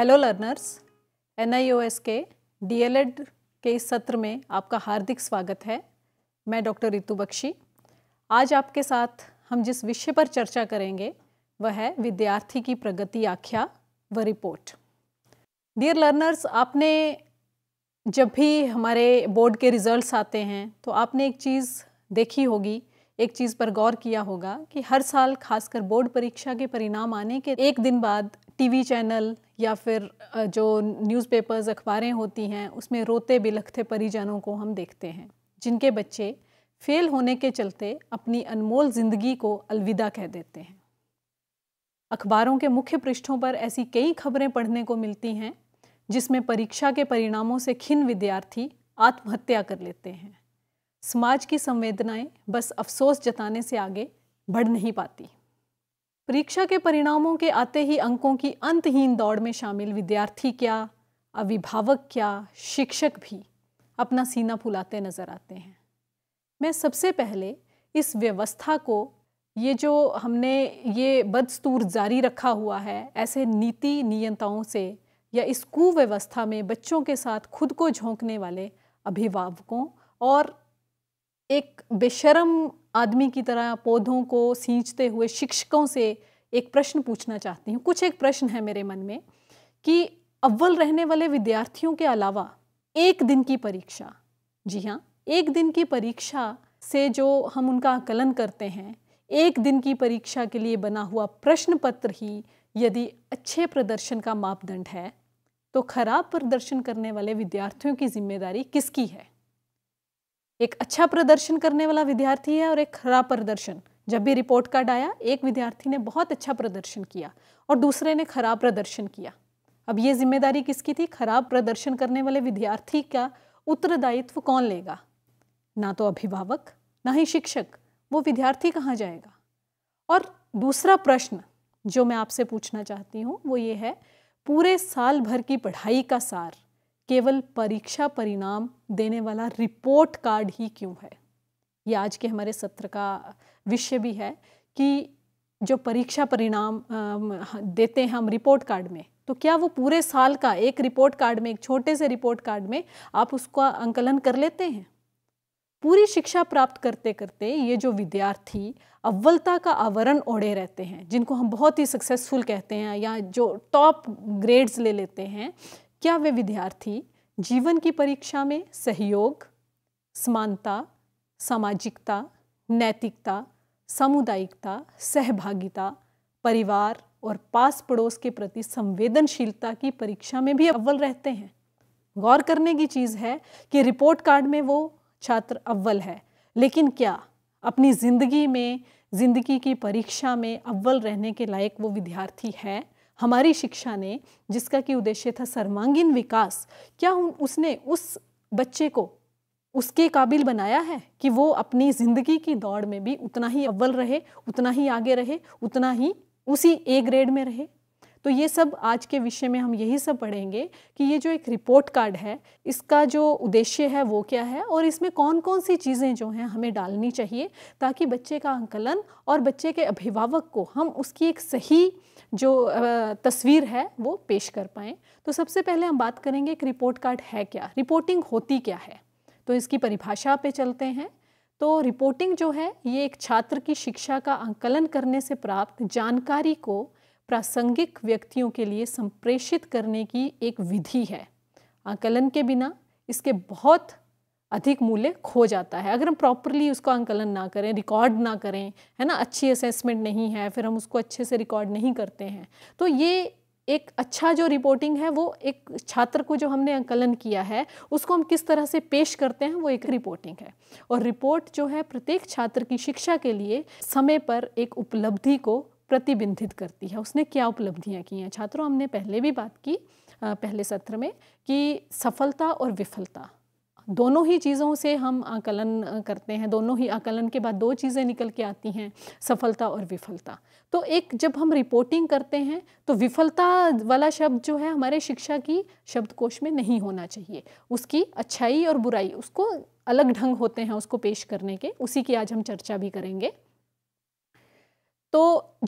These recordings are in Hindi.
hello learners N I O S के डी एल एड के इस सत्र में आपका हार्दिक स्वागत है मैं डॉक्टर रितु बख्शी आज आपके साथ हम जिस विषय पर चर्चा करेंगे वह है विद्यार्थी की प्रगति आख्या व रिपोर्ट डियर लर्नर्स आपने जब भी हमारे बोर्ड के रिजल्ट्स आते हैं तो आपने एक चीज़ देखी होगी एक चीज़ पर गौर किया होगा कि हर साल खासकर बोर्ड परीक्षा के परिणाम आने के एक दिन बाद टीवी चैनल या फिर जो न्यूज़पेपर्स अखबारें होती हैं उसमें रोते बिलखते परिजनों को हम देखते हैं जिनके बच्चे फेल होने के चलते अपनी अनमोल ज़िंदगी को अलविदा कह देते हैं अखबारों के मुख्य पृष्ठों पर ऐसी कई खबरें पढ़ने को मिलती हैं जिसमें परीक्षा के परिणामों से खिन विद्यार्थी आत्महत्या कर लेते हैं समाज की संवेदनाएं बस अफसोस जताने से आगे बढ़ नहीं पाती परीक्षा के परिणामों के आते ही अंकों की अंतहीन दौड़ में शामिल विद्यार्थी क्या अभिभावक क्या शिक्षक भी अपना सीना फुलाते नजर आते हैं मैं सबसे पहले इस व्यवस्था को ये जो हमने ये बदस्तूर जारी रखा हुआ है ऐसे नीति नियंताओं से या इस कुव्यवस्था में बच्चों के साथ खुद को झोंकने वाले अभिभावकों और एक बेशरम आदमी की तरह पौधों को सींचते हुए शिक्षकों से एक प्रश्न पूछना चाहती हूँ कुछ एक प्रश्न है मेरे मन में कि अव्वल रहने वाले विद्यार्थियों के अलावा एक दिन की परीक्षा जी हाँ एक दिन की परीक्षा से जो हम उनका आकलन करते हैं एक दिन की परीक्षा के लिए बना हुआ प्रश्न पत्र ही यदि अच्छे प्रदर्शन का मापदंड है तो खराब प्रदर्शन करने वाले विद्यार्थियों की जिम्मेदारी किसकी है एक अच्छा प्रदर्शन करने वाला विद्यार्थी है और एक खराब प्रदर्शन जब भी रिपोर्ट कार्ड आया एक विद्यार्थी ने बहुत अच्छा प्रदर्शन किया और दूसरे ने खराब प्रदर्शन किया अब ये जिम्मेदारी किसकी थी खराब प्रदर्शन करने वाले विद्यार्थी का उत्तरदायित्व कौन लेगा ना तो अभिभावक ना ही शिक्षक वो विद्यार्थी कहाँ जाएगा और दूसरा प्रश्न जो मैं आपसे पूछना चाहती हूँ वो ये है पूरे साल भर की पढ़ाई का सार केवल परीक्षा परिणाम देने वाला रिपोर्ट कार्ड ही क्यों है ये आज के हमारे सत्र का विषय भी है कि जो परीक्षा परिणाम देते हैं हम रिपोर्ट कार्ड में तो क्या वो पूरे साल का एक रिपोर्ट कार्ड में एक छोटे से रिपोर्ट कार्ड में आप उसका अंकलन कर लेते हैं पूरी शिक्षा प्राप्त करते करते ये जो विद्यार्थी अव्वलता का आवरण ओढ़े रहते हैं जिनको हम बहुत ही सक्सेसफुल कहते हैं या जो टॉप ग्रेड्स ले लेते हैं क्या वे विद्यार्थी जीवन की परीक्षा में सहयोग समानता सामाजिकता नैतिकता सामुदायिकता सहभागिता परिवार और पास पड़ोस के प्रति संवेदनशीलता की परीक्षा में भी अव्वल रहते हैं गौर करने की चीज़ है कि रिपोर्ट कार्ड में वो छात्र अव्वल है लेकिन क्या अपनी ज़िंदगी में ज़िंदगी की परीक्षा में अव्वल रहने के लायक वो विद्यार्थी है हमारी शिक्षा ने जिसका कि उद्देश्य था सर्वांगीण विकास क्या उसने उस बच्चे को उसके काबिल बनाया है कि वो अपनी ज़िंदगी की दौड़ में भी उतना ही अव्वल रहे उतना ही आगे रहे उतना ही उसी ए ग्रेड में रहे तो ये सब आज के विषय में हम यही सब पढ़ेंगे कि ये जो एक रिपोर्ट कार्ड है इसका जो उद्देश्य है वो क्या है और इसमें कौन कौन सी चीज़ें जो हैं हमें डालनी चाहिए ताकि बच्चे का आंकलन और बच्चे के अभिभावक को हम उसकी एक सही जो तस्वीर है वो पेश कर पाएँ तो सबसे पहले हम बात करेंगे कि रिपोर्ट कार्ड है क्या रिपोर्टिंग होती क्या है तो इसकी परिभाषा पे चलते हैं तो रिपोर्टिंग जो है ये एक छात्र की शिक्षा का आंकलन करने से प्राप्त जानकारी को प्रासंगिक व्यक्तियों के लिए संप्रेषित करने की एक विधि है आकलन के बिना इसके बहुत अधिक मूल्य खो जाता है अगर हम प्रॉपरली उसका अंकलन ना करें रिकॉर्ड ना करें है ना अच्छी असेसमेंट नहीं है फिर हम उसको अच्छे से रिकॉर्ड नहीं करते हैं तो ये एक अच्छा जो रिपोर्टिंग है वो एक छात्र को जो हमने अंकलन किया है उसको हम किस तरह से पेश करते हैं वो एक रिपोर्टिंग है और रिपोर्ट जो है प्रत्येक छात्र की शिक्षा के लिए समय पर एक उपलब्धि को प्रतिबिंधित करती है उसने क्या उपलब्धियाँ की हैं छात्रों हमने पहले भी बात की पहले सत्र में कि सफलता और विफलता दोनों ही चीज़ों से हम आकलन करते हैं दोनों ही आकलन के बाद दो चीज़ें निकल के आती हैं सफलता और विफलता तो एक जब हम रिपोर्टिंग करते हैं तो विफलता वाला शब्द जो है हमारे शिक्षा की शब्दकोश में नहीं होना चाहिए उसकी अच्छाई और बुराई उसको अलग ढंग होते हैं उसको पेश करने के उसी की आज हम चर्चा भी करेंगे तो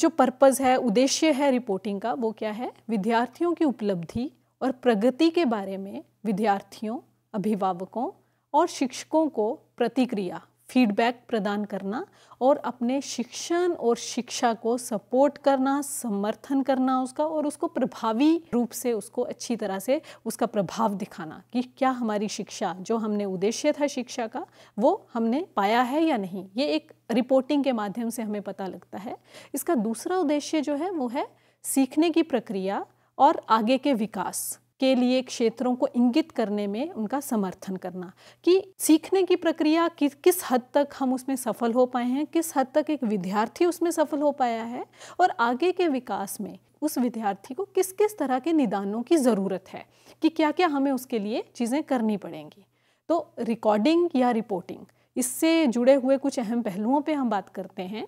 जो पर्पज़ है उद्देश्य है रिपोर्टिंग का वो क्या है विद्यार्थियों की उपलब्धि और प्रगति के बारे में विद्यार्थियों अभिभावकों और शिक्षकों को प्रतिक्रिया फीडबैक प्रदान करना और अपने शिक्षण और शिक्षा को सपोर्ट करना समर्थन करना उसका और उसको प्रभावी रूप से उसको अच्छी तरह से उसका प्रभाव दिखाना कि क्या हमारी शिक्षा जो हमने उद्देश्य था शिक्षा का वो हमने पाया है या नहीं ये एक रिपोर्टिंग के माध्यम से हमें पता लगता है इसका दूसरा उद्देश्य जो है वो है सीखने की प्रक्रिया और आगे के विकास के लिए क्षेत्रों को इंगित करने में उनका समर्थन करना कि सीखने की प्रक्रिया कि, किस हद तक हम उसमें सफल हो पाए हैं किस हद तक एक विद्यार्थी उसमें सफल हो पाया है और आगे के विकास में उस विद्यार्थी को किस किस तरह के निदानों की ज़रूरत है कि क्या क्या हमें उसके लिए चीज़ें करनी पड़ेंगी तो रिकॉर्डिंग या रिपोर्टिंग इससे जुड़े हुए कुछ अहम पहलुओं पे हम बात करते हैं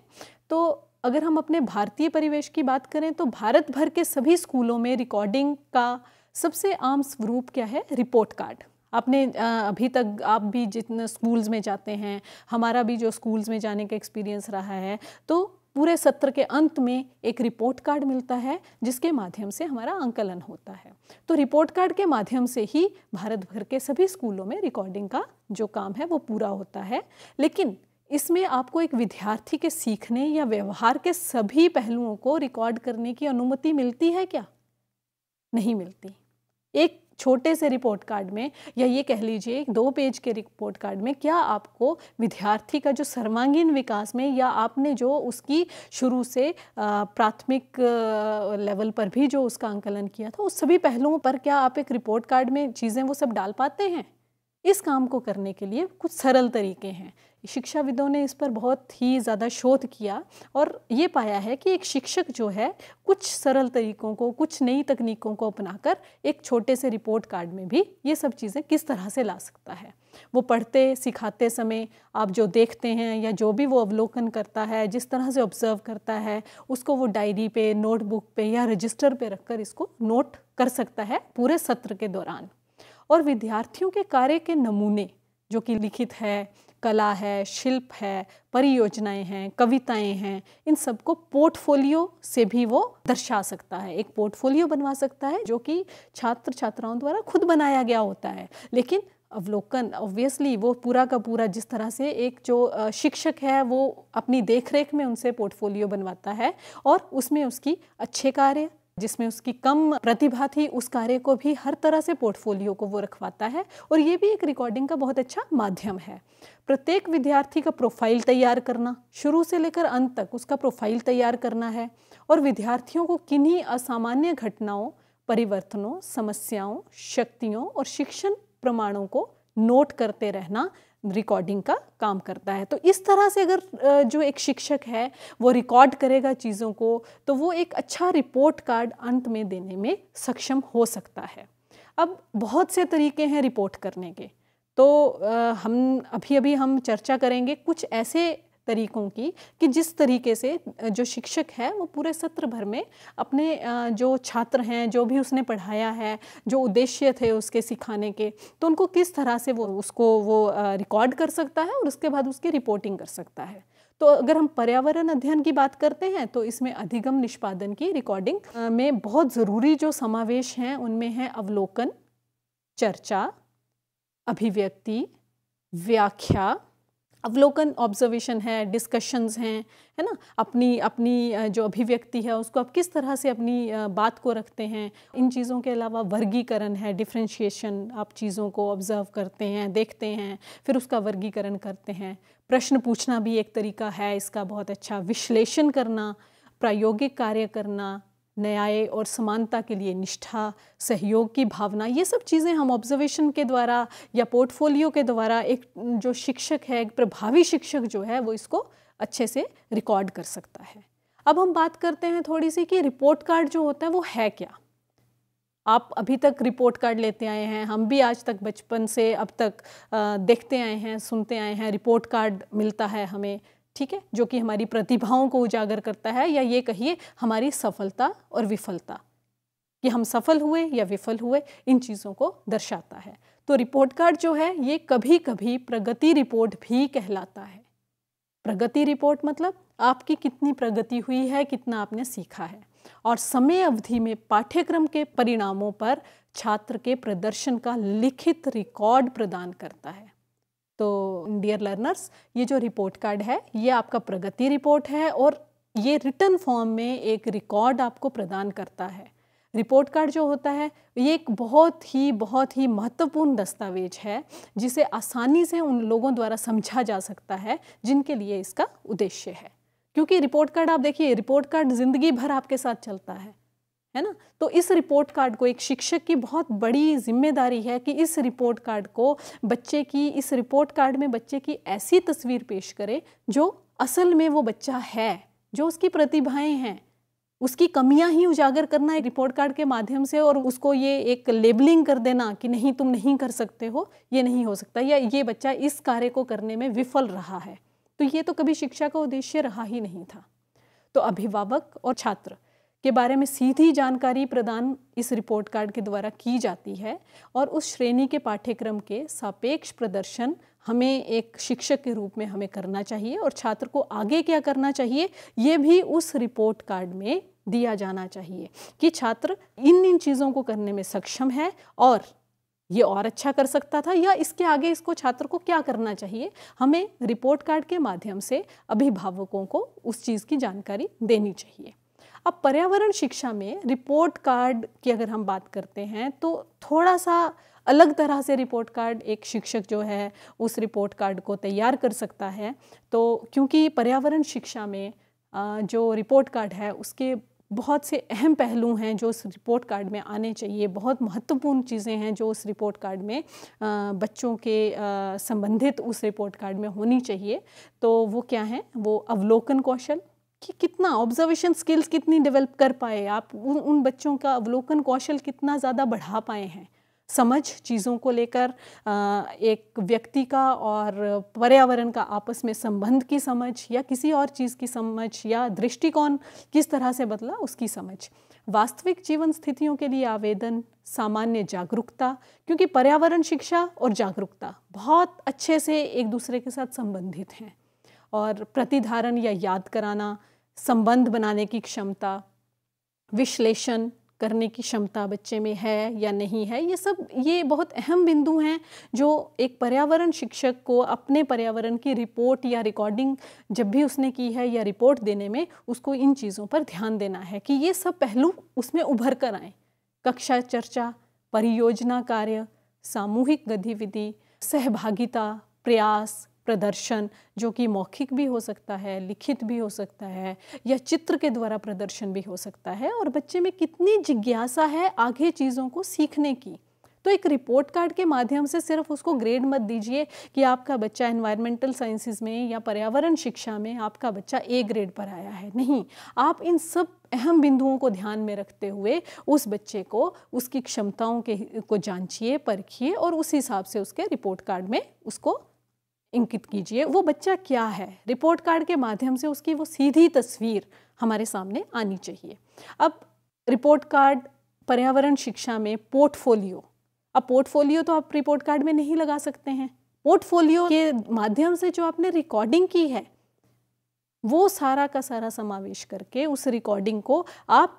तो अगर हम अपने भारतीय परिवेश की बात करें तो भारत भर के सभी स्कूलों में रिकॉर्डिंग का सबसे आम स्वरूप क्या है रिपोर्ट कार्ड आपने अभी तक आप भी जितने स्कूल्स में जाते हैं हमारा भी जो स्कूल्स में जाने का एक्सपीरियंस रहा है तो पूरे सत्र के अंत में एक रिपोर्ट कार्ड मिलता है जिसके माध्यम से हमारा अंकलन होता है तो रिपोर्ट कार्ड के माध्यम से ही भारत भर के सभी स्कूलों में रिकॉर्डिंग का जो काम है वो पूरा होता है लेकिन इसमें आपको एक विद्यार्थी के सीखने या व्यवहार के सभी पहलुओं को रिकॉर्ड करने की अनुमति मिलती है क्या नहीं मिलती एक छोटे से रिपोर्ट कार्ड में या ये कह लीजिए दो पेज के रिपोर्ट कार्ड में क्या आपको विद्यार्थी का जो सर्वांगीण विकास में या आपने जो उसकी शुरू से प्राथमिक लेवल पर भी जो उसका आंकलन किया था उस सभी पहलुओं पर क्या आप एक रिपोर्ट कार्ड में चीज़ें वो सब डाल पाते हैं इस काम को करने के लिए कुछ सरल तरीके हैं शिक्षाविदों ने इस पर बहुत ही ज़्यादा शोध किया और ये पाया है कि एक शिक्षक जो है कुछ सरल तरीकों को कुछ नई तकनीकों को अपनाकर एक छोटे से रिपोर्ट कार्ड में भी ये सब चीज़ें किस तरह से ला सकता है वो पढ़ते सिखाते समय आप जो देखते हैं या जो भी वो अवलोकन करता है जिस तरह से ऑब्जर्व करता है उसको वो डायरी पे नोटबुक पे या रजिस्टर पे रखकर इसको नोट कर सकता है पूरे सत्र के दौरान और विद्यार्थियों के कार्य के नमूने जो कि लिखित है कला है शिल्प है परियोजनाएं हैं कविताएं हैं इन सबको पोर्टफोलियो से भी वो दर्शा सकता है एक पोर्टफोलियो बनवा सकता है जो कि छात्र छात्राओं द्वारा खुद बनाया गया होता है लेकिन अवलोकन ऑब्वियसली वो पूरा का पूरा जिस तरह से एक जो शिक्षक है वो अपनी देखरेख में उनसे पोर्टफोलियो बनवाता है और उसमें उसकी अच्छे कार्य जिसमें उसकी कम प्रतिभा थी उस कार्य को भी हर तरह से पोर्टफोलियो को वो रखवाता है और ये भी एक रिकॉर्डिंग का बहुत अच्छा माध्यम है प्रत्येक विद्यार्थी का प्रोफाइल तैयार करना शुरू से लेकर अंत तक उसका प्रोफाइल तैयार करना है और विद्यार्थियों को किन्हीं असामान्य घटनाओं परिवर्तनों समस्याओं शक्तियों और शिक्षण प्रमाणों को नोट करते रहना रिकॉर्डिंग का काम करता है तो इस तरह से अगर जो एक शिक्षक है वो रिकॉर्ड करेगा चीज़ों को तो वो एक अच्छा रिपोर्ट कार्ड अंत में देने में सक्षम हो सकता है अब बहुत से तरीके हैं रिपोर्ट करने के तो हम अभी अभी हम चर्चा करेंगे कुछ ऐसे तरीकों की कि जिस तरीके से जो शिक्षक है वो पूरे सत्र भर में अपने जो छात्र हैं जो भी उसने पढ़ाया है जो उद्देश्य थे उसके सिखाने के तो उनको किस तरह से वो उसको वो रिकॉर्ड कर सकता है और उसके बाद उसकी रिपोर्टिंग कर सकता है तो अगर हम पर्यावरण अध्ययन की बात करते हैं तो इसमें अधिगम निष्पादन की रिकॉर्डिंग में बहुत ज़रूरी जो समावेश हैं उनमें हैं अवलोकन चर्चा अभिव्यक्ति व्याख्या अवलोकन ऑब्जर्वेशन है डिस्कशंस हैं है ना अपनी अपनी जो अभिव्यक्ति है उसको आप किस तरह से अपनी बात को रखते हैं इन चीज़ों के अलावा वर्गीकरण है डिफ्रेंशिएशन आप चीज़ों को ऑब्जर्व करते हैं देखते हैं फिर उसका वर्गीकरण करते हैं प्रश्न पूछना भी एक तरीका है इसका बहुत अच्छा विश्लेषण करना प्रायोगिक कार्य करना न्याय और समानता के लिए निष्ठा सहयोग की भावना ये सब चीज़ें हम ऑब्जर्वेशन के द्वारा या पोर्टफोलियो के द्वारा एक जो शिक्षक है एक प्रभावी शिक्षक जो है वो इसको अच्छे से रिकॉर्ड कर सकता है अब हम बात करते हैं थोड़ी सी कि रिपोर्ट कार्ड जो होता है वो है क्या आप अभी तक रिपोर्ट कार्ड लेते आए हैं हम भी आज तक बचपन से अब तक देखते आए हैं सुनते आए हैं रिपोर्ट कार्ड मिलता है हमें ठीक है जो कि हमारी प्रतिभाओं को उजागर करता है या ये कहिए हमारी सफलता और विफलता कि हम सफल हुए या विफल हुए इन चीज़ों को दर्शाता है तो रिपोर्ट कार्ड जो है ये कभी कभी प्रगति रिपोर्ट भी कहलाता है प्रगति रिपोर्ट मतलब आपकी कितनी प्रगति हुई है कितना आपने सीखा है और समय अवधि में पाठ्यक्रम के परिणामों पर छात्र के प्रदर्शन का लिखित रिकॉर्ड प्रदान करता है तो डियर लर्नर्स ये जो रिपोर्ट कार्ड है ये आपका प्रगति रिपोर्ट है और ये रिटर्न फॉर्म में एक रिकॉर्ड आपको प्रदान करता है रिपोर्ट कार्ड जो होता है ये एक बहुत ही बहुत ही महत्वपूर्ण दस्तावेज है जिसे आसानी से उन लोगों द्वारा समझा जा सकता है जिनके लिए इसका उद्देश्य है क्योंकि रिपोर्ट कार्ड आप देखिए रिपोर्ट कार्ड ज़िंदगी भर आपके साथ चलता है है ना तो इस रिपोर्ट कार्ड को एक शिक्षक की बहुत बड़ी जिम्मेदारी है कि इस रिपोर्ट कार्ड को बच्चे की इस रिपोर्ट कार्ड में बच्चे की ऐसी तस्वीर पेश करे जो असल में वो बच्चा है जो उसकी प्रतिभाएं हैं उसकी कमियां ही उजागर करना एक रिपोर्ट कार्ड के माध्यम से और उसको ये एक लेबलिंग कर देना कि नहीं तुम नहीं कर सकते हो ये नहीं हो सकता या ये बच्चा इस कार्य को करने में विफल रहा है तो ये तो कभी शिक्षा का उद्देश्य रहा ही नहीं था तो अभिभावक और छात्र के बारे में सीधी जानकारी प्रदान इस रिपोर्ट कार्ड के द्वारा की जाती है और उस श्रेणी के पाठ्यक्रम के सापेक्ष प्रदर्शन हमें एक शिक्षक के रूप में हमें करना चाहिए और छात्र को आगे क्या करना चाहिए ये भी उस रिपोर्ट कार्ड में दिया जाना चाहिए कि छात्र इन इन चीज़ों को करने में सक्षम है और ये और अच्छा कर सकता था या इसके आगे इसको छात्र को क्या करना चाहिए हमें रिपोर्ट कार्ड के माध्यम से अभिभावकों को उस चीज़ की जानकारी देनी चाहिए अब पर्यावरण शिक्षा में रिपोर्ट कार्ड की अगर हम बात करते हैं तो थोड़ा सा अलग तरह से रिपोर्ट कार्ड एक शिक्षक जो है उस रिपोर्ट कार्ड को तैयार कर सकता है तो क्योंकि पर्यावरण शिक्षा में जो रिपोर्ट कार्ड है उसके बहुत से अहम पहलू हैं जो उस रिपोर्ट कार्ड में आने चाहिए बहुत महत्वपूर्ण चीज़ें हैं जो उस रिपोर्ट कार्ड में बच्चों के संबंधित उस रिपोर्ट कार्ड में होनी चाहिए तो वो क्या हैं वो अवलोकन कौशल कि कितना ऑब्जर्वेशन स्किल्स कितनी डेवलप कर पाए आप उन उन बच्चों का अवलोकन कौशल कितना ज़्यादा बढ़ा पाए हैं समझ चीज़ों को लेकर एक व्यक्ति का और पर्यावरण का आपस में संबंध की समझ या किसी और चीज़ की समझ या दृष्टिकोण किस तरह से बदला उसकी समझ वास्तविक जीवन स्थितियों के लिए आवेदन सामान्य जागरूकता क्योंकि पर्यावरण शिक्षा और जागरूकता बहुत अच्छे से एक दूसरे के साथ संबंधित हैं और प्रतिधारण या याद कराना संबंध बनाने की क्षमता विश्लेषण करने की क्षमता बच्चे में है या नहीं है ये सब ये बहुत अहम बिंदु हैं जो एक पर्यावरण शिक्षक को अपने पर्यावरण की रिपोर्ट या रिकॉर्डिंग जब भी उसने की है या रिपोर्ट देने में उसको इन चीज़ों पर ध्यान देना है कि ये सब पहलू उसमें उभर कर आए कक्षा चर्चा परियोजना कार्य सामूहिक गतिविधि सहभागिता प्रयास प्रदर्शन जो कि मौखिक भी हो सकता है लिखित भी हो सकता है या चित्र के द्वारा प्रदर्शन भी हो सकता है और बच्चे में कितनी जिज्ञासा है आगे चीज़ों को सीखने की तो एक रिपोर्ट कार्ड के माध्यम से सिर्फ उसको ग्रेड मत दीजिए कि आपका बच्चा एनवायरमेंटल साइंसेज में या पर्यावरण शिक्षा में आपका बच्चा ए ग्रेड पर आया है नहीं आप इन सब अहम बिंदुओं को ध्यान में रखते हुए उस बच्चे को उसकी क्षमताओं के को जांचिए परखिए और उस हिसाब से उसके रिपोर्ट कार्ड में उसको इंकित कीजिए वो बच्चा क्या है रिपोर्ट कार्ड के माध्यम से उसकी वो सीधी तस्वीर हमारे सामने आनी चाहिए अब रिपोर्ट कार्ड पर्यावरण शिक्षा में पोर्टफोलियो अब पोर्टफोलियो तो आप रिपोर्ट कार्ड में नहीं लगा सकते हैं पोर्टफोलियो के माध्यम से जो आपने रिकॉर्डिंग की है वो सारा का सारा समावेश करके उस रिकॉर्डिंग को आप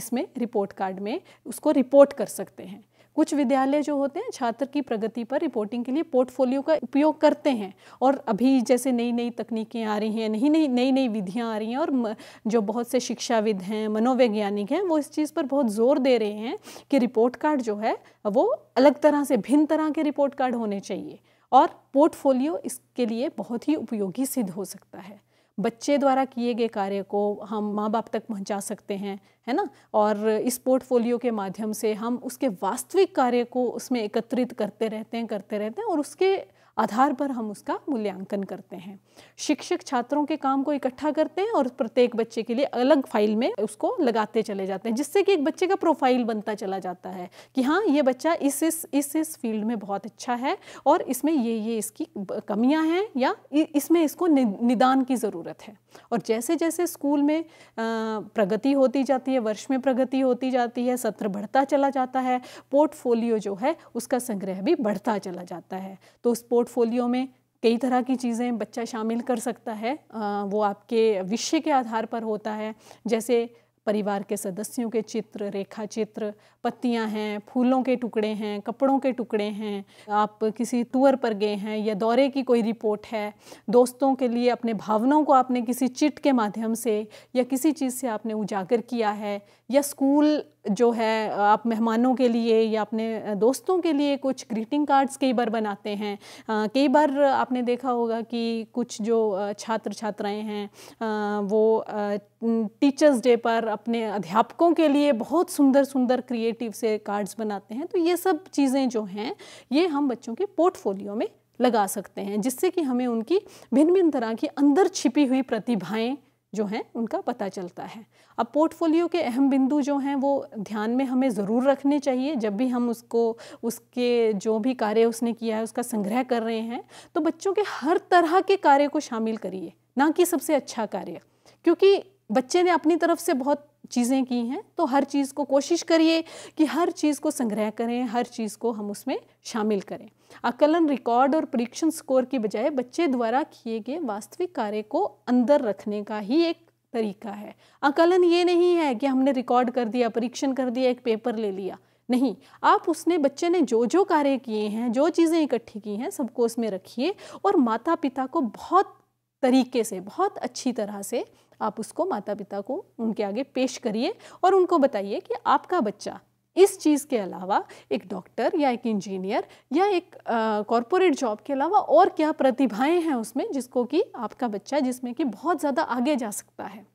इसमें रिपोर्ट कार्ड में उसको रिपोर्ट कर सकते हैं कुछ विद्यालय जो होते हैं छात्र की प्रगति पर रिपोर्टिंग के लिए पोर्टफोलियो का उपयोग करते हैं और अभी जैसे नई नई तकनीकें आ रही हैं नहीं नई नई नई विधियाँ आ रही हैं और जो बहुत से शिक्षाविद हैं मनोवैज्ञानिक हैं वो इस चीज़ पर बहुत जोर दे रहे हैं कि रिपोर्ट कार्ड जो है वो अलग तरह से भिन्न तरह के रिपोर्ट कार्ड होने चाहिए और पोर्टफोलियो इसके लिए बहुत ही उपयोगी सिद्ध हो सकता है बच्चे द्वारा किए गए कार्य को हम माँ बाप तक पहुँचा सकते हैं है ना और इस पोर्टफोलियो के माध्यम से हम उसके वास्तविक कार्य को उसमें एकत्रित करते रहते हैं करते रहते हैं और उसके आधार पर हम उसका मूल्यांकन करते हैं शिक्षक छात्रों के काम को इकट्ठा करते हैं और प्रत्येक बच्चे के लिए अलग फाइल में उसको लगाते चले जाते हैं जिससे कि एक बच्चे का प्रोफाइल बनता चला जाता है कि हाँ ये बच्चा इस इस इस इस फील्ड में बहुत अच्छा है और इसमें ये ये इसकी कमियां हैं या इसमें इसको निदान की ज़रूरत है और जैसे जैसे स्कूल में प्रगति होती जाती है वर्ष में प्रगति होती जाती है सत्र बढ़ता चला जाता है पोर्टफोलियो जो है उसका संग्रह भी बढ़ता चला जाता है तो उस पोर्ट पोर्टफोलियो में कई तरह की चीज़ें बच्चा शामिल कर सकता है वो आपके विषय के आधार पर होता है जैसे परिवार के सदस्यों के चित्र रेखा चित्र पत्तियां हैं फूलों के टुकड़े हैं कपड़ों के टुकड़े हैं आप किसी टूर पर गए हैं या दौरे की कोई रिपोर्ट है दोस्तों के लिए अपने भावनाओं को आपने किसी चिट के माध्यम से या किसी चीज़ से आपने उजागर किया है या स्कूल जो है आप मेहमानों के लिए या अपने दोस्तों के लिए कुछ ग्रीटिंग कार्ड्स कई बार बनाते हैं कई बार आपने देखा होगा कि कुछ जो छात्र छात्राएं हैं वो टीचर्स डे पर अपने अध्यापकों के लिए बहुत सुंदर सुंदर क्रिएटिव से कार्ड्स बनाते हैं तो ये सब चीज़ें जो हैं ये हम बच्चों के पोर्टफोलियो में लगा सकते हैं जिससे कि हमें उनकी भिन्न भिन्न तरह की अंदर छिपी हुई प्रतिभाएं जो हैं उनका पता चलता है अब पोर्टफोलियो के अहम बिंदु जो हैं वो ध्यान में हमें ज़रूर रखने चाहिए जब भी हम उसको उसके जो भी कार्य उसने किया है उसका संग्रह कर रहे हैं तो बच्चों के हर तरह के कार्य को शामिल करिए ना कि सबसे अच्छा कार्य क्योंकि बच्चे ने अपनी तरफ से बहुत चीज़ें की हैं तो हर चीज़ को कोशिश करिए कि हर चीज़ को संग्रह करें हर चीज़ को हम उसमें शामिल करें आकलन रिकॉर्ड और परीक्षण स्कोर की बजाय बच्चे द्वारा किए गए वास्तविक कार्य को अंदर रखने का ही एक तरीका है आकलन ये नहीं है कि हमने रिकॉर्ड कर दिया परीक्षण कर दिया एक पेपर ले लिया नहीं आप उसने बच्चे ने जो जो कार्य किए हैं जो चीज़ें इकट्ठी की हैं सबको उसमें रखिए और माता पिता को बहुत तरीके से बहुत अच्छी तरह से आप उसको माता पिता को उनके आगे पेश करिए और उनको बताइए कि आपका बच्चा इस चीज़ के अलावा एक डॉक्टर या एक इंजीनियर या एक कॉरपोरेट जॉब के अलावा और क्या प्रतिभाएं हैं उसमें जिसको कि आपका बच्चा जिसमें कि बहुत ज़्यादा आगे जा सकता है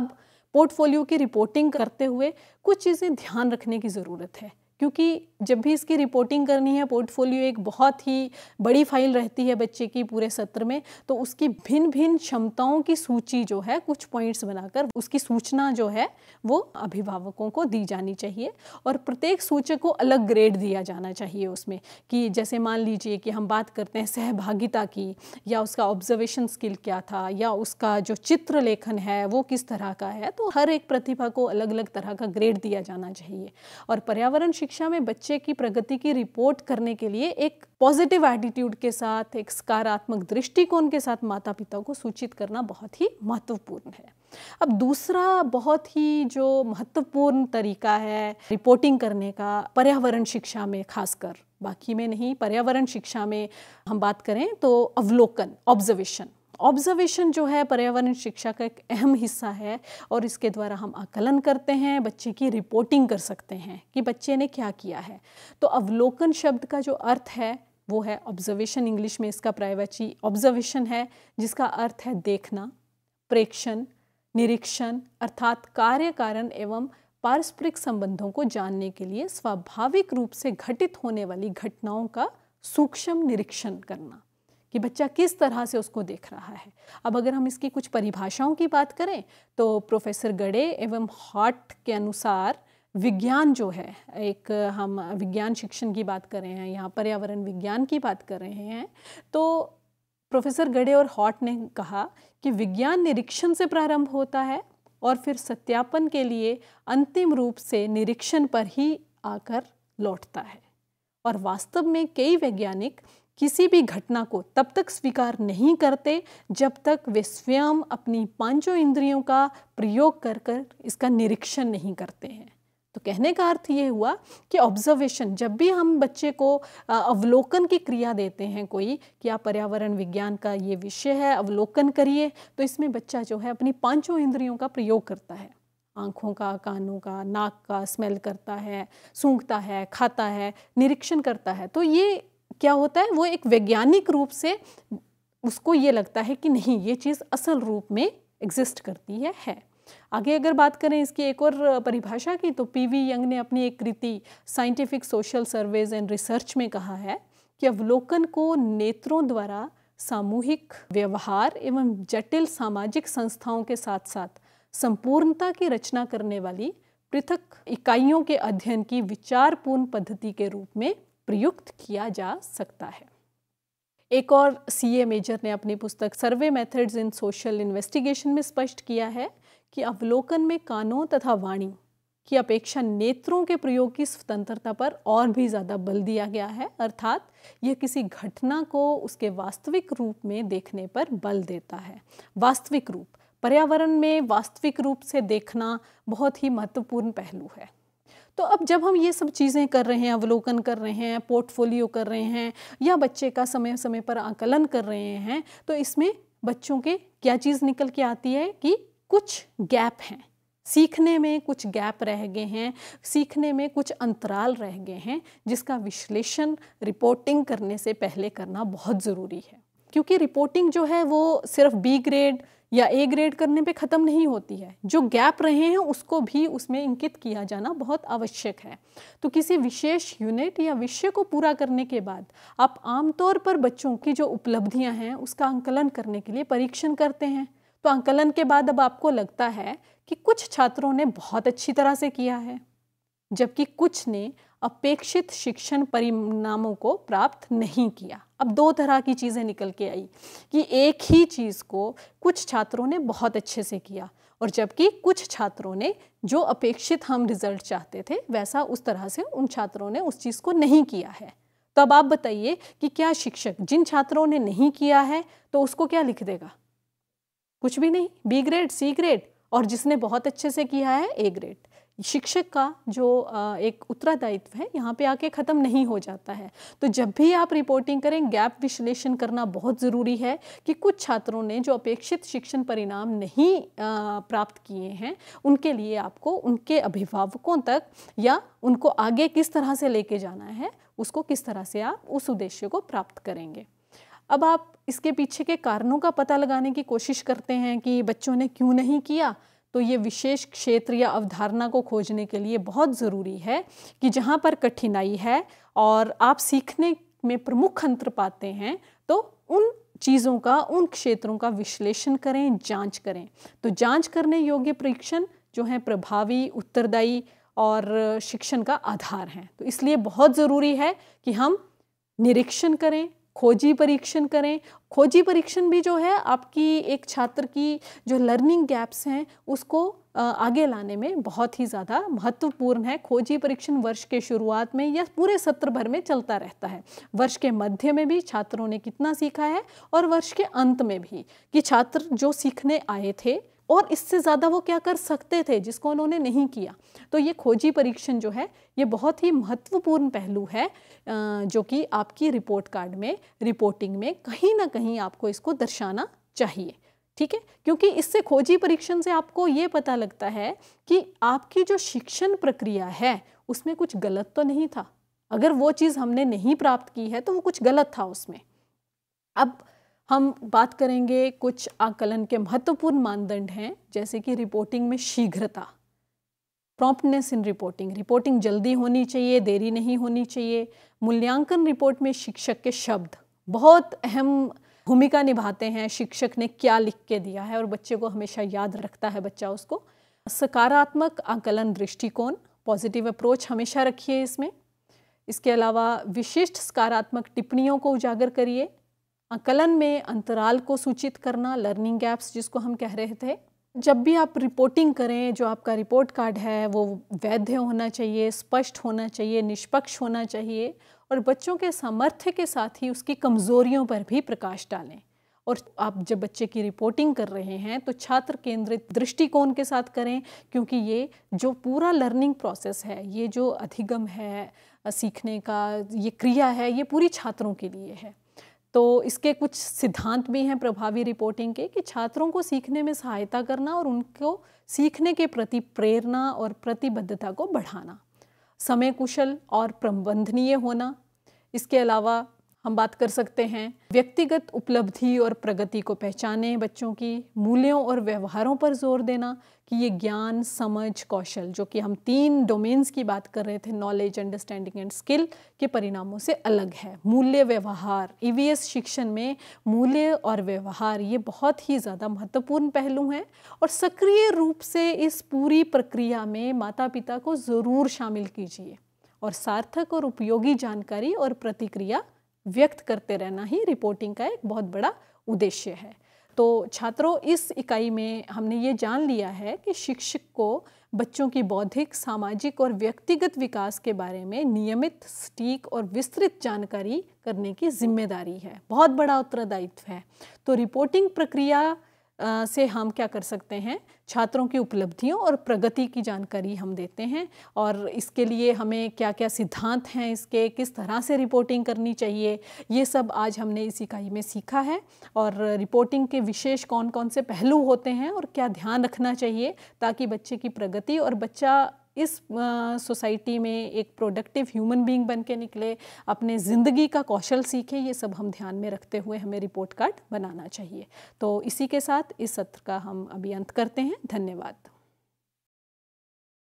अब पोर्टफोलियो की रिपोर्टिंग करते हुए कुछ चीज़ें ध्यान रखने की ज़रूरत है क्योंकि जब भी इसकी रिपोर्टिंग करनी है पोर्टफोलियो एक बहुत ही बड़ी फाइल रहती है बच्चे की पूरे सत्र में तो उसकी भिन्न भिन्न क्षमताओं की सूची जो है कुछ पॉइंट्स बनाकर उसकी सूचना जो है वो अभिभावकों को दी जानी चाहिए और प्रत्येक सूचक को अलग ग्रेड दिया जाना चाहिए उसमें कि जैसे मान लीजिए कि हम बात करते हैं सहभागिता की या उसका ऑब्जर्वेशन स्किल क्या था या उसका जो चित्र लेखन है वो किस तरह का है तो हर एक प्रतिभा को अलग अलग तरह का ग्रेड दिया जाना चाहिए और पर्यावरण शिक्षा परीक्षा में बच्चे की प्रगति की रिपोर्ट करने के लिए एक पॉजिटिव एटीट्यूड के साथ एक सकारात्मक दृष्टिकोण के साथ माता पिता को सूचित करना बहुत ही महत्वपूर्ण है अब दूसरा बहुत ही जो महत्वपूर्ण तरीका है रिपोर्टिंग करने का पर्यावरण शिक्षा में खासकर बाकी में नहीं पर्यावरण शिक्षा में हम बात करें तो अवलोकन ऑब्जर्वेशन ऑब्जर्वेशन जो है पर्यावरण शिक्षा का एक अहम हिस्सा है और इसके द्वारा हम आकलन करते हैं बच्चे की रिपोर्टिंग कर सकते हैं कि बच्चे ने क्या किया है तो अवलोकन शब्द का जो अर्थ है वो है ऑब्जर्वेशन इंग्लिश में इसका प्राइवेची ऑब्जर्वेशन है जिसका अर्थ है देखना प्रेक्षण निरीक्षण अर्थात कार्य कारण एवं पारस्परिक संबंधों को जानने के लिए स्वाभाविक रूप से घटित होने वाली घटनाओं का सूक्ष्म निरीक्षण करना कि बच्चा किस तरह से उसको देख रहा है अब अगर हम इसकी कुछ परिभाषाओं की बात करें तो प्रोफेसर गड़े एवं हॉट के अनुसार विज्ञान जो है एक हम विज्ञान शिक्षण की बात कर रहे हैं यहाँ पर्यावरण विज्ञान की बात कर रहे हैं तो प्रोफेसर गड़े और हॉट ने कहा कि विज्ञान निरीक्षण से प्रारंभ होता है और फिर सत्यापन के लिए अंतिम रूप से निरीक्षण पर ही आकर लौटता है और वास्तव में कई वैज्ञानिक किसी भी घटना को तब तक स्वीकार नहीं करते जब तक वे स्वयं अपनी पांचों इंद्रियों का प्रयोग कर कर इसका निरीक्षण नहीं करते हैं तो कहने का अर्थ ये हुआ कि ऑब्जर्वेशन जब भी हम बच्चे को अवलोकन की क्रिया देते हैं कोई कि आप पर्यावरण विज्ञान का ये विषय है अवलोकन करिए तो इसमें बच्चा जो है अपनी पांचों इंद्रियों का प्रयोग करता है आँखों का कानों का नाक का स्मेल करता है सूंघता है खाता है निरीक्षण करता है तो ये क्या होता है वो एक वैज्ञानिक रूप से उसको ये लगता है कि नहीं ये चीज़ असल रूप में एग्जिस्ट करती है, है आगे अगर बात करें इसकी एक और परिभाषा की तो पी वी यंग ने अपनी एक कृति scientific social surveys and research में कहा है कि अवलोकन को नेत्रों द्वारा सामूहिक व्यवहार एवं जटिल सामाजिक संस्थाओं के साथ साथ संपूर्णता की रचना करने वाली पृथक इकाइयों के अध्ययन की विचारपूर्ण पद्धति के रूप में प्रयुक्त किया जा सकता है एक और सी ए मेजर ने अपनी पुस्तक survey methods in social investigation में स्पष्ट किया है कि अवलोकन में कानों तथा वाणी की अपेक्षा नेत्रों के प्रयोग की स्वतंत्रता पर और भी ज़्यादा बल दिया गया है अर्थात यह किसी घटना को उसके वास्तविक रूप में देखने पर बल देता है वास्तविक रूप पर्यावरण में वास्तविक रूप से देखना बहुत ही महत्वपूर्ण पहलू है तो अब जब हम ये सब चीज़ें कर रहे हैं अवलोकन कर रहे हैं पोर्टफोलियो कर रहे हैं या बच्चे का समय समय पर आकलन कर रहे हैं तो इसमें बच्चों के क्या चीज़ निकल के आती है कि कुछ गैप हैं सीखने में कुछ गैप रह गए हैं सीखने में कुछ अंतराल रह गए हैं जिसका विश्लेषण रिपोर्टिंग करने से पहले करना बहुत ज़रूरी है क्योंकि रिपोर्टिंग जो है वो सिर्फ बी ग्रेड या ए ग्रेड करने पे ख़त्म नहीं होती है जो गैप रहे हैं उसको भी उसमें इंकित किया जाना बहुत आवश्यक है तो किसी विशेष यूनिट या विषय को पूरा करने के बाद आप आमतौर पर बच्चों की जो उपलब्धियां हैं उसका आंकलन करने के लिए परीक्षण करते हैं तो आंकलन के बाद अब आपको लगता है कि कुछ छात्रों ने बहुत अच्छी तरह से किया है जबकि कुछ ने अपेक्षित शिक्षण परिणामों को प्राप्त नहीं किया अब दो तरह की चीज़ें निकल के आई कि एक ही चीज़ को कुछ छात्रों ने बहुत अच्छे से किया और जबकि कुछ छात्रों ने जो अपेक्षित हम रिजल्ट चाहते थे वैसा उस तरह से उन छात्रों ने उस चीज़ को नहीं किया है तो अब आप बताइए कि क्या शिक्षक जिन छात्रों ने नहीं किया है तो उसको क्या लिख देगा कुछ भी नहीं बी ग्रेड सी ग्रेड और जिसने बहुत अच्छे से किया है ए ग्रेड शिक्षक का जो एक उत्तरदायित्व है यहाँ पे आके ख़त्म नहीं हो जाता है तो जब भी आप रिपोर्टिंग करें गैप विश्लेषण करना बहुत ज़रूरी है कि कुछ छात्रों ने जो अपेक्षित शिक्षण परिणाम नहीं प्राप्त किए हैं उनके लिए आपको उनके अभिभावकों तक या उनको आगे किस तरह से लेके जाना है उसको किस तरह से आप उस उद्देश्य को प्राप्त करेंगे अब आप इसके पीछे के कारणों का पता लगाने की कोशिश करते हैं कि बच्चों ने क्यों नहीं किया तो ये विशेष क्षेत्र या अवधारणा को खोजने के लिए बहुत ज़रूरी है कि जहाँ पर कठिनाई है और आप सीखने में प्रमुख अंतर पाते हैं तो उन चीज़ों का उन क्षेत्रों का विश्लेषण करें जांच करें तो जांच करने योग्य परीक्षण जो हैं प्रभावी उत्तरदायी और शिक्षण का आधार हैं तो इसलिए बहुत ज़रूरी है कि हम निरीक्षण करें खोजी परीक्षण करें खोजी परीक्षण भी जो है आपकी एक छात्र की जो लर्निंग गैप्स हैं उसको आगे लाने में बहुत ही ज़्यादा महत्वपूर्ण है खोजी परीक्षण वर्ष के शुरुआत में या पूरे सत्र भर में चलता रहता है वर्ष के मध्य में भी छात्रों ने कितना सीखा है और वर्ष के अंत में भी कि छात्र जो सीखने आए थे और इससे ज़्यादा वो क्या कर सकते थे जिसको उन्होंने नहीं किया तो ये खोजी परीक्षण जो है ये बहुत ही महत्वपूर्ण पहलू है जो कि आपकी रिपोर्ट कार्ड में रिपोर्टिंग में कहीं ना कहीं आपको इसको दर्शाना चाहिए ठीक है क्योंकि इससे खोजी परीक्षण से आपको ये पता लगता है कि आपकी जो शिक्षण प्रक्रिया है उसमें कुछ गलत तो नहीं था अगर वो चीज़ हमने नहीं प्राप्त की है तो वो कुछ गलत था उसमें अब हम बात करेंगे कुछ आकलन के महत्वपूर्ण मानदंड हैं जैसे कि रिपोर्टिंग में शीघ्रता प्रॉम्प्टनेस इन रिपोर्टिंग रिपोर्टिंग जल्दी होनी चाहिए देरी नहीं होनी चाहिए मूल्यांकन रिपोर्ट में शिक्षक के शब्द बहुत अहम भूमिका निभाते हैं शिक्षक ने क्या लिख के दिया है और बच्चे को हमेशा याद रखता है बच्चा उसको सकारात्मक आकलन दृष्टिकोण पॉजिटिव अप्रोच हमेशा रखिए इसमें इसके अलावा विशिष्ट सकारात्मक टिप्पणियों को उजागर करिए आकलन में अंतराल को सूचित करना लर्निंग गैप्स जिसको हम कह रहे थे जब भी आप रिपोर्टिंग करें जो आपका रिपोर्ट कार्ड है वो वैध होना चाहिए स्पष्ट होना चाहिए निष्पक्ष होना चाहिए और बच्चों के सामर्थ्य के साथ ही उसकी कमज़ोरियों पर भी प्रकाश डालें और आप जब बच्चे की रिपोर्टिंग कर रहे हैं तो छात्र केंद्रित दृष्टिकोण के साथ करें क्योंकि ये जो पूरा लर्निंग प्रोसेस है ये जो अधिगम है सीखने का ये क्रिया है ये पूरी छात्रों के लिए है तो इसके कुछ सिद्धांत भी हैं प्रभावी रिपोर्टिंग के कि छात्रों को सीखने में सहायता करना और उनको सीखने के प्रति प्रेरणा और प्रतिबद्धता को बढ़ाना समय कुशल और प्रबंधनीय होना इसके अलावा हम बात कर सकते हैं व्यक्तिगत उपलब्धि और प्रगति को पहचाने बच्चों की मूल्यों और व्यवहारों पर जोर देना कि ये ज्ञान समझ कौशल जो कि हम तीन डोमेन्स की बात कर रहे थे नॉलेज अंडरस्टैंडिंग एंड स्किल के परिणामों से अलग है मूल्य व्यवहार ई e शिक्षण में मूल्य और व्यवहार ये बहुत ही ज़्यादा महत्वपूर्ण पहलू हैं और सक्रिय रूप से इस पूरी प्रक्रिया में माता पिता को ज़रूर शामिल कीजिए और सार्थक और उपयोगी जानकारी और प्रतिक्रिया व्यक्त करते रहना ही रिपोर्टिंग का एक बहुत बड़ा उद्देश्य है तो छात्रों इस इकाई में हमने ये जान लिया है कि शिक्षक को बच्चों की बौद्धिक सामाजिक और व्यक्तिगत विकास के बारे में नियमित सटीक और विस्तृत जानकारी करने की जिम्मेदारी है बहुत बड़ा उत्तरदायित्व है तो रिपोर्टिंग प्रक्रिया से हम क्या कर सकते हैं छात्रों की उपलब्धियों और प्रगति की जानकारी हम देते हैं और इसके लिए हमें क्या क्या सिद्धांत हैं इसके किस तरह से रिपोर्टिंग करनी चाहिए ये सब आज हमने इस इकाई में सीखा है और रिपोर्टिंग के विशेष कौन कौन से पहलू होते हैं और क्या ध्यान रखना चाहिए ताकि बच्चे की प्रगति और बच्चा इस सोसाइटी में एक प्रोडक्टिव ह्यूमन बीइंग बन के निकले अपने ज़िंदगी का कौशल सीखें ये सब हम ध्यान में रखते हुए हमें रिपोर्ट कार्ड बनाना चाहिए तो इसी के साथ इस सत्र का हम अभी अंत करते हैं धन्यवाद